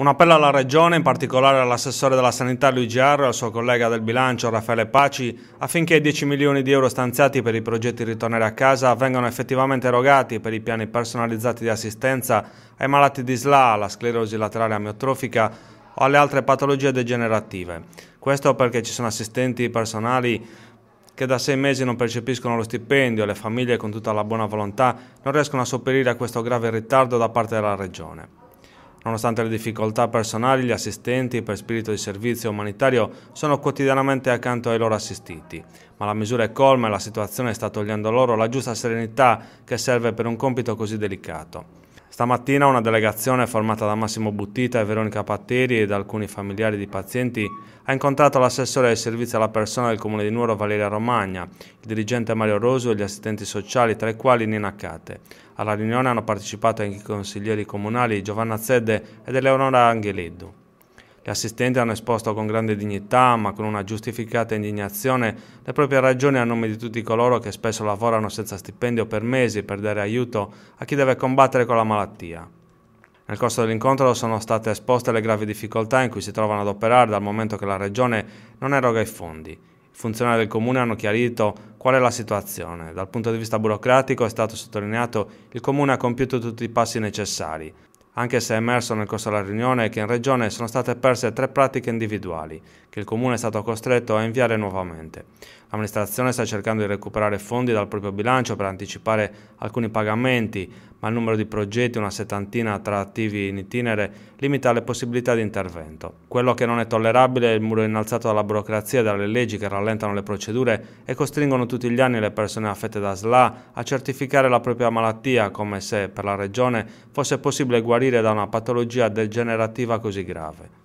Un appello alla Regione, in particolare all'assessore della Sanità Luigi Arro e al suo collega del bilancio Raffaele Paci, affinché i 10 milioni di euro stanziati per i progetti Ritornare a casa vengano effettivamente erogati per i piani personalizzati di assistenza ai malati di SLA, la sclerosi laterale amiotrofica o alle altre patologie degenerative. Questo perché ci sono assistenti personali che da sei mesi non percepiscono lo stipendio e le famiglie con tutta la buona volontà non riescono a sopperire a questo grave ritardo da parte della Regione. Nonostante le difficoltà personali, gli assistenti, per spirito di servizio umanitario, sono quotidianamente accanto ai loro assistiti. Ma la misura è colma e la situazione sta togliendo loro la giusta serenità che serve per un compito così delicato. Stamattina una delegazione formata da Massimo Buttita e Veronica Patteri e da alcuni familiari di pazienti ha incontrato l'assessore del servizio alla persona del comune di Nuoro Valeria Romagna, il dirigente Mario Rosu e gli assistenti sociali, tra i quali Nina Cate. Alla riunione hanno partecipato anche i consiglieri comunali Giovanna Zedde ed Eleonora Angheleddu. Gli assistenti hanno esposto con grande dignità, ma con una giustificata indignazione, le proprie ragioni a nome di tutti coloro che spesso lavorano senza stipendio per mesi per dare aiuto a chi deve combattere con la malattia. Nel corso dell'incontro sono state esposte le gravi difficoltà in cui si trovano ad operare dal momento che la Regione non eroga i fondi. I funzionari del Comune hanno chiarito qual è la situazione. Dal punto di vista burocratico è stato sottolineato che il Comune ha compiuto tutti i passi necessari. Anche se è emerso nel corso della riunione che in Regione sono state perse tre pratiche individuali, che il Comune è stato costretto a inviare nuovamente. L'amministrazione sta cercando di recuperare fondi dal proprio bilancio per anticipare alcuni pagamenti, ma il numero di progetti, una settantina tra attivi in itinere, limita le possibilità di intervento. Quello che non è tollerabile è il muro innalzato dalla burocrazia e dalle leggi che rallentano le procedure e costringono tutti gli anni le persone affette da SLA a certificare la propria malattia come se per la regione fosse possibile guarire da una patologia degenerativa così grave.